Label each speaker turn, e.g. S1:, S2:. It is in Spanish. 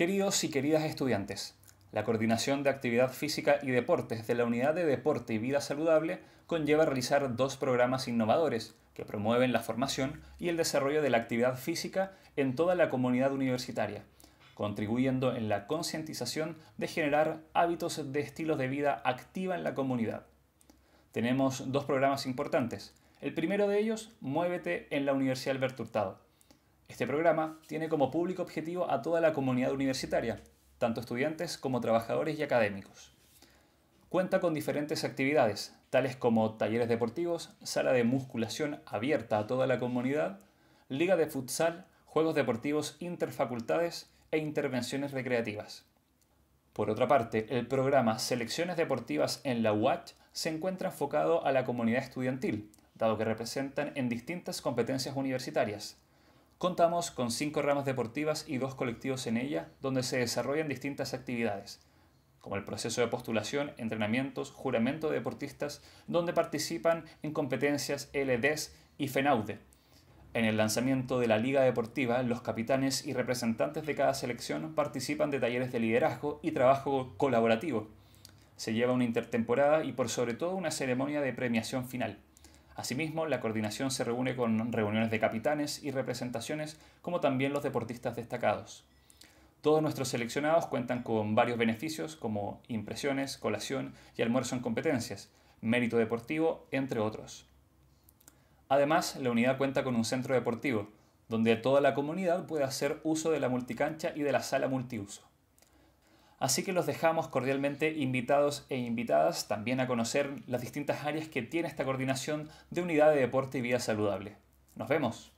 S1: Queridos y queridas estudiantes, la coordinación de actividad física y deportes de la unidad de deporte y vida saludable conlleva realizar dos programas innovadores que promueven la formación y el desarrollo de la actividad física en toda la comunidad universitaria, contribuyendo en la concientización de generar hábitos de estilos de vida activa en la comunidad. Tenemos dos programas importantes. El primero de ellos, Muévete en la Universidad Alberto Hurtado, este programa tiene como público objetivo a toda la comunidad universitaria, tanto estudiantes como trabajadores y académicos. Cuenta con diferentes actividades, tales como talleres deportivos, sala de musculación abierta a toda la comunidad, liga de futsal, juegos deportivos interfacultades e intervenciones recreativas. Por otra parte, el programa Selecciones Deportivas en la UAT se encuentra enfocado a la comunidad estudiantil, dado que representan en distintas competencias universitarias, Contamos con cinco ramas deportivas y dos colectivos en ella, donde se desarrollan distintas actividades, como el proceso de postulación, entrenamientos, juramento de deportistas, donde participan en competencias LDs y FENAUDE. En el lanzamiento de la liga deportiva, los capitanes y representantes de cada selección participan de talleres de liderazgo y trabajo colaborativo. Se lleva una intertemporada y por sobre todo una ceremonia de premiación final. Asimismo, la coordinación se reúne con reuniones de capitanes y representaciones, como también los deportistas destacados. Todos nuestros seleccionados cuentan con varios beneficios como impresiones, colación y almuerzo en competencias, mérito deportivo, entre otros. Además, la unidad cuenta con un centro deportivo, donde toda la comunidad puede hacer uso de la multicancha y de la sala multiuso. Así que los dejamos cordialmente invitados e invitadas también a conocer las distintas áreas que tiene esta coordinación de unidad de deporte y vida saludable. Nos vemos.